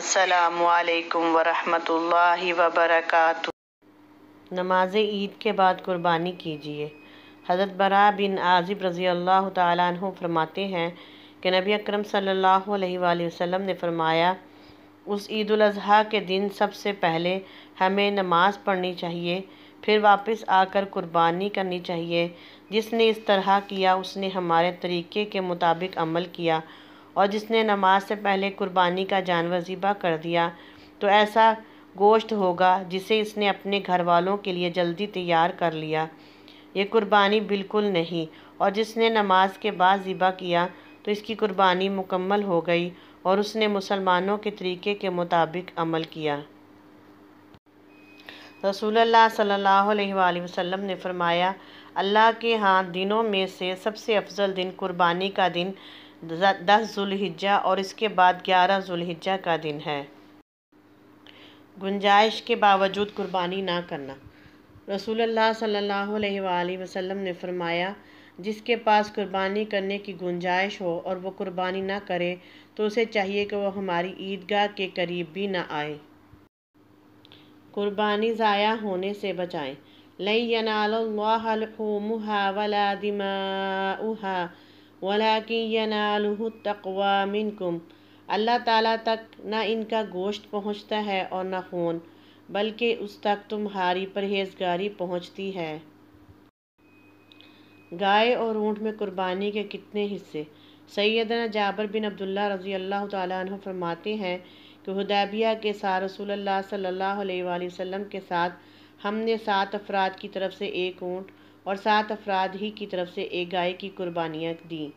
असलकम वरहमल वबरक नमाज ईद के बाद कुर्बानी कीजिए हज़रत बरा बिन आजिब रज़ी अल्लाह तु फरमाते हैं कि नबी अक्रम सल्लल्लाहु ने फरमाया उस ईद अज़हा के दिन सबसे पहले हमें नमाज़ पढ़नी चाहिए फिर वापस आकर कुर्बानी करनी चाहिए जिसने इस तरह किया उसने हमारे तरीक़े के मुताबिक अमल किया और जिसने नमाज से पहले कुर्बानी का जानवर ज़िबा कर दिया तो ऐसा गोश्त होगा जिसे इसने अपने घर वालों के लिए जल्दी तैयार कर लिया ये कुर्बानी बिल्कुल नहीं और जिसने नमाज के बाद ज़िबा किया तो इसकी कुर्बानी मुकम्मल हो गई और उसने मुसलमानों के तरीके के मुताबिक अमल किया रसूल सल्लल्लाहु अलैहि वसल्लम ने फरमाया अल्लाह के हाँ दिनों में से सबसे अफजल दिन कुर्बानी का दिन दस जुल्हिज्जा और इसके बाद ग्यारह जुल्हिज्जा का दिन है गुंजाइश के बावजूद कुर्बानी ना करना रसूलुल्लाह सल्लल्लाहु अलैहि वसल्लम ने फरमाया जिसके पास कुर्बानी करने की गुंजाइश हो और वो कुर्बानी ना करे तो उसे चाहिए कि वह हमारी ईदगाह के करीब भी ना आए कुर्बानी ज़ाया होने से बचाएं लई यनाल वाला मिनकुम अल्लाह ताला तक ना इनका गोश्त पहुंचता है और ना खून बल्कि उस तक तुम्हारी परहेजगारी पहुंचती है गाय और ऊँट में कुर्बानी के कितने हिस्से सैदना जाबर बिन अब्दुल्ला रज़ी अल्लाह तु फरमाते हैं कि हदैबिया के साथ रसूल सल्ला वसम के साथ हमने सात अफराद की तरफ से एक ऊँट और सात अफराद ही की तरफ से एक गाय की कुर्बानियाँ दी